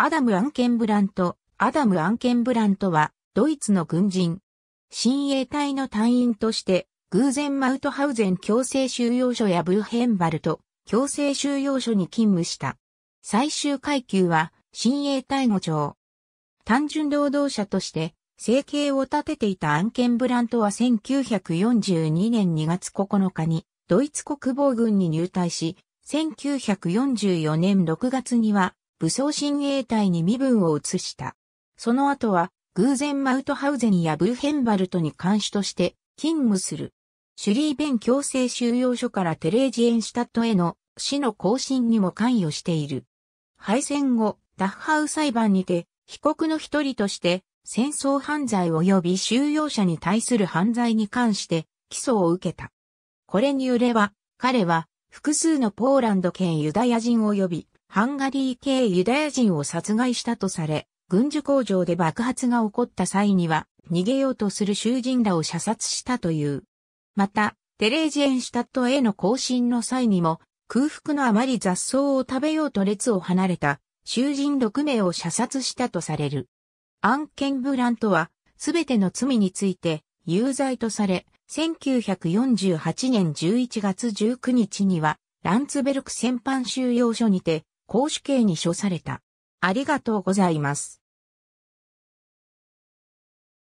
アダム・アンケンブラント、アダム・アンケンブラントは、ドイツの軍人。親衛隊の隊員として、偶然マウトハウゼン強制収容所やブルヘンバルト、強制収容所に勤務した。最終階級は、親衛隊伍長。単純労働者として、生計を立てていたアンケンブラントは1942年2月9日に、ドイツ国防軍に入隊し、1944年6月には、武装親衛隊に身分を移した。その後は、偶然マウトハウゼンやブーヘンバルトに監視として勤務する。シュリーベン強制収容所からテレージエンシュタットへの死の更新にも関与している。敗戦後、ダッハウ裁判にて、被告の一人として戦争犯罪及び収容者に対する犯罪に関して起訴を受けた。これによれば、彼は複数のポーランド圏ユダヤ人及びハンガリー系ユダヤ人を殺害したとされ、軍需工場で爆発が起こった際には、逃げようとする囚人らを射殺したという。また、テレージエンシュタットへの行進の際にも、空腹のあまり雑草を食べようと列を離れた、囚人6名を射殺したとされる。アンケン・ブラントは、すべての罪について、有罪とされ、1948年11月19日には、ランツベルク戦犯収容所にて、公主刑に処された。ありがとうございます。